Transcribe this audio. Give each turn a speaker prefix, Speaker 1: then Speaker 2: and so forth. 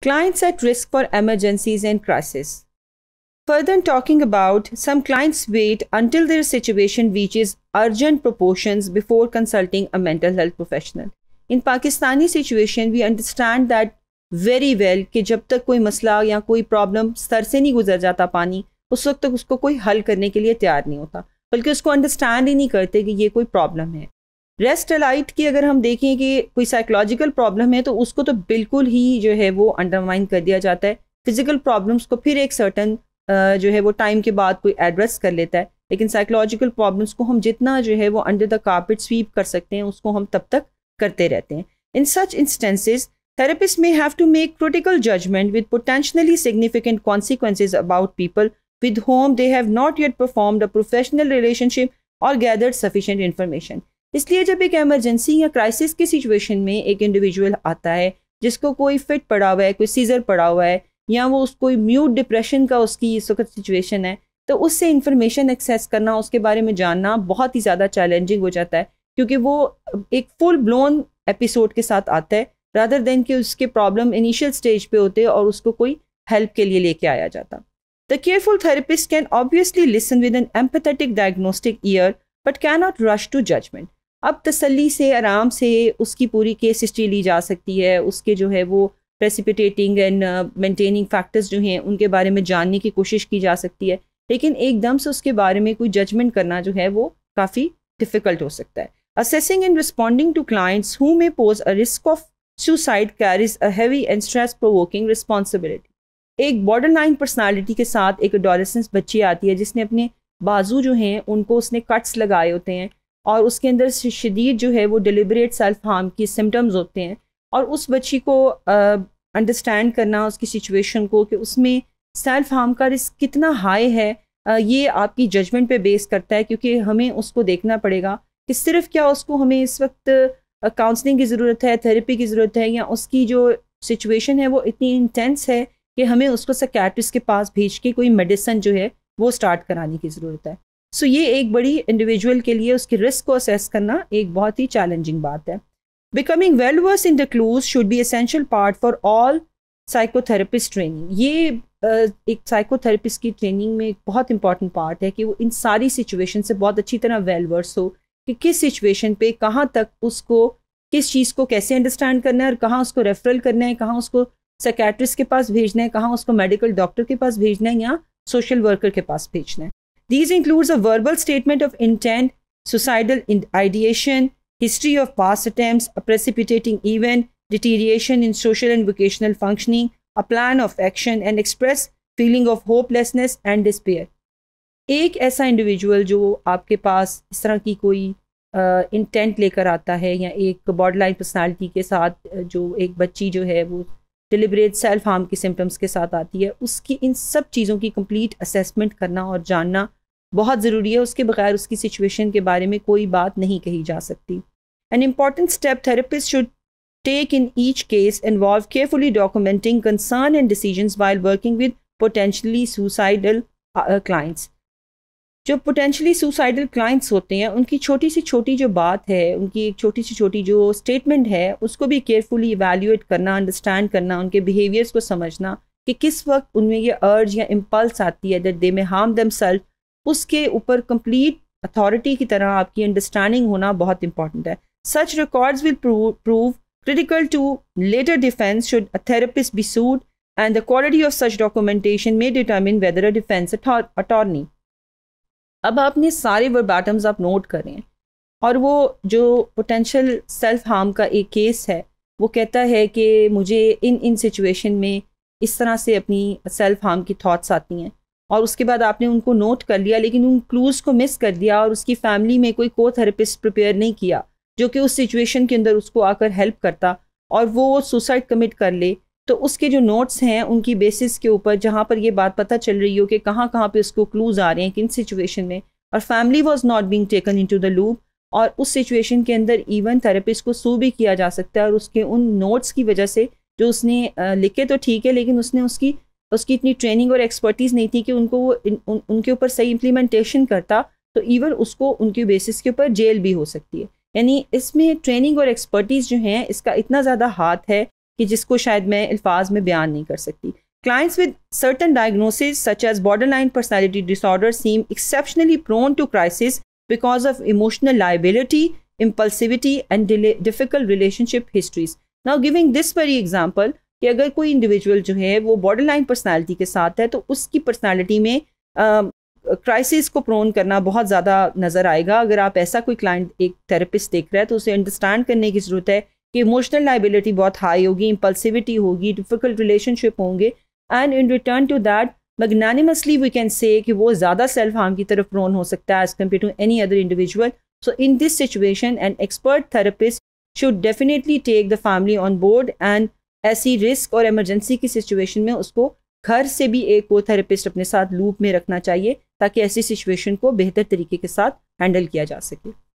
Speaker 1: Clients at risk for emergencies and crisis. Further talking about some clients wait until their situation reaches urgent proportions before consulting a mental health professional. In Pakistani situation, we understand that very well कि जब तक कोई मसला या कोई problem स्तर से नहीं गुजर जाता पानी उस वक्त तक उसको कोई हल करने के लिए तैयार नहीं होता बल्कि उसको अंडरस्टैंड ही नहीं करते कि ये कोई प्रॉब्लम है रेस्ट अलाइट की अगर हम देखें कि कोई साइकोलॉजिकल प्रॉब्लम है तो उसको तो बिल्कुल ही जो है वो अंडरमाइन कर दिया जाता है फिजिकल प्रॉब्लम्स को फिर एक सर्टन जो है वो टाइम के बाद कोई एड्रेस कर लेता है लेकिन साइकोलॉजिकल प्रॉब्लम्स को हम जितना जो है वो अंडर द कार्पेट स्वीप कर सकते हैं उसको हम तब तक करते रहते हैं in such instances therapist may have to make critical judgement with potentially significant consequences about people with whom they have not yet perform the professional relationship और गैदर्ड सफिशेंट इन्फॉर्मेशन इसलिए जब एक एमरजेंसी या क्राइसिस की situation में एक individual आता है जिसको कोई फिट पड़ा हुआ है कोई सीज़र पड़ा हुआ है या वो उसको म्यूट डिप्रेशन का उसकी इस वक्त सिचुएशन है तो उससे इन्फॉर्मेशन एक्सेस करना उसके बारे में जानना बहुत ही ज़्यादा चैलेंजिंग हो जाता है क्योंकि वो एक फुल ब्लोन एपिसोड के साथ आता है रादर देन कि उसके प्रॉब्लम इनिशियल स्टेज पे होते और उसको कोई हेल्प के लिए लेके आया जाता the careful therapist can obviously listen with an empathetic diagnostic ear but can not rush to judgement अब तसल्ली से आराम से उसकी पूरी केस हिस्ट्री ली जा सकती है उसके जो है वो प्रेसिपिटेटिंग एंड मेंटेनिंग फैक्टर्स जो हैं उनके बारे में जानने की कोशिश की जा सकती है लेकिन एकदम से उसके बारे में कोई जजमेंट करना जो है वो काफ़ी डिफ़िकल्ट हो सकता है assessing and responding to clients who may pose a risk of suicide carries a heavy and stress provoking एक बॉर्डर लाइन पर्सनैलिटी के साथ एक एडोलसेंस बच्ची आती है जिसने अपने बाजू जो हैं उनको उसने कट्स लगाए होते हैं और उसके अंदर शदीद जो है वो डिलिबरेट सेल्फ हार्म के सिम्टम्स होते हैं और उस बच्ची को अंडरस्टैंड करना उसकी सिचुएशन को कि उसमें सेल्फ हार्म का रिस्क कितना हाई है आ, ये आपकी जजमेंट पे बेस करता है क्योंकि हमें उसको देखना पड़ेगा कि सिर्फ क्या उसको हमें इस वक्त काउंसलिंग की ज़रूरत है थेरेपी की ज़रूरत है या उसकी जो सिचुएशन है वो इतनी इंटेंस है कि हमें उसको सकेट्रिस्ट के पास भेज के कोई मेडिसन जो है वो स्टार्ट कराने की ज़रूरत है सो ये एक बड़ी इंडिविजुअल के लिए उसकी रिस्क को असेस करना एक बहुत ही चैलेंजिंग बात है becoming well versed in the clues should be essential part for all psychotherapist training ये एक साइकोथेरेपिस्ट की ट्रेनिंग में एक बहुत इंपॉर्टेंट पार्ट है कि वो इन सारी सिचुएशन से बहुत अच्छी तरह वेल वर्स हो कि किस सिचुएशन पे कहाँ तक उसको किस चीज़ को कैसे अंडरस्टैंड करना है और कहाँ उसको रेफरल करना है कहाँ उसको सेकेट्रिस्ट के पास भेजना है कहाँ उसको मेडिकल डॉक्टर के पास भेजना है या सोशल वर्कर के पास भेजना है These includes a verbal statement of intent, suicidal ideation, history of past attempts, a precipitating event, deterioration in social and vocational functioning, a plan of action, and express feeling of hopelessness and despair एक ऐसा individual जो आपके पास इस तरह की कोई intent uh, लेकर आता है या एक बॉडी लाइन पर्सनैलिटी के साथ जो एक बच्ची जो है वो डिलिब्रेट सेल्फ हार्म के सिम्टम्स के साथ आती है उसकी इन सब चीज़ों की कंप्लीट असेसमेंट करना और जानना बहुत ज़रूरी है उसके बगैर उसकी सिचुएशन के बारे में कोई बात नहीं कही जा सकती an important step therapist should take in each case involve carefully documenting concern and decision while working with potentially suicidal clients जो पोटेंशली सुसाइडल क्लाइंट्स होते हैं उनकी छोटी सी छोटी जो बात है उनकी एक छोटी सी छोटी जो स्टेटमेंट है उसको भी केयरफुली इवेल्यूएट करना अंडरस्टैंड करना उनके बिहेवियर्स को समझना कि किस वक्त उनमें ये अर्ज या इम्पल्स आती है that they may harm them self उसके ऊपर कंप्लीट अथॉरिटी की तरह आपकी अंडरस्टैंडिंग होना बहुत इंपॉर्टेंट है such records will prove critical to later defence should a therapist be sued and the quality of such documentation may determine whether a defence attorney अब आपने सारे वर्बाटम्स आप नोट करें और वो जो पोटेंशियल सेल्फ हार्म का एक केस है वो कहता है कि मुझे इन इन सिचुएशन में इस तरह से अपनी सेल्फ हार्म की थॉट्स आती हैं और उसके बाद आपने उनको नोट कर लिया लेकिन उन क्लूज़ को मिस कर दिया और उसकी फैमिली में कोई को थेरेपिस्ट प्रिपेयर नहीं किया जो कि उस सिचुएशन के अंदर उसको आकर हेल्प करता और वो सुसाइड कमिट कर ले तो उसके जो नोट्स हैं उनकी बेसिस के ऊपर जहाँ पर ये बात पता चल रही हो कि कहाँ कहाँ पे उसको क्लूज़ आ रहे हैं किन सिचुएशन में और family was not being taken into the loop और उस सिचुएशन के अंदर इवन थेरेपिस्ट को सू भी किया जा सकता है और उसके उन नोट्स की वजह से जो उसने लिखे तो ठीक है लेकिन उसने उसकी उसकी इतनी ट्रेनिंग और एक्सपर्टीज़ नहीं थी कि उनको वो उन, उनके ऊपर सही इम्प्लीमेंटेशन करता तो इवन उसको उनके बेसिस के ऊपर जेल भी हो सकती है यानी इसमें ट्रेनिंग और एक्सपर्टीज़ जो हैं इसका इतना ज़्यादा हाथ है कि जिसको शायद मैं अल्फाज में बयान नहीं कर सकती clients with certain diagnosis such as borderline personality disorder seem exceptionally prone to crisis because of emotional lability impulsivity and difficult relationship histories now giving this very example कि अगर कोई इंडिविजुअल जो है वो बॉर्डर लाइन पर्सनैलिटी के साथ है तो उसकी पर्सनैलिटी में क्राइसिस को प्रोन करना बहुत ज़्यादा नज़र आएगा अगर आप ऐसा कोई क्लाइंट एक थेरेपिस्ट देख रहा है तो उसे अंडरस्टैंड करने की ज़रूरत है कि इमोशनल लाइबिलिटी बहुत हाई होगी इम्पल्सिविटी होगी डिफ़िकल्ट रिलेशनशिप होंगे and in return to that magnanimously we can say कि वो ज़्यादा सेल्फ हार्म की तरफ प्रोन हो सकता है as compare to any other individual so in this situation and expert therapist should definitely take the family on board and ऐसी risk और इमरजेंसी की सिचुएशन में उसको घर से भी एक को थेरेपिस्ट अपने साथ लूप में रखना चाहिए ताकि ऐसी सिचुएशन को बेहतर तरीके के साथ हैंडल किया जा सके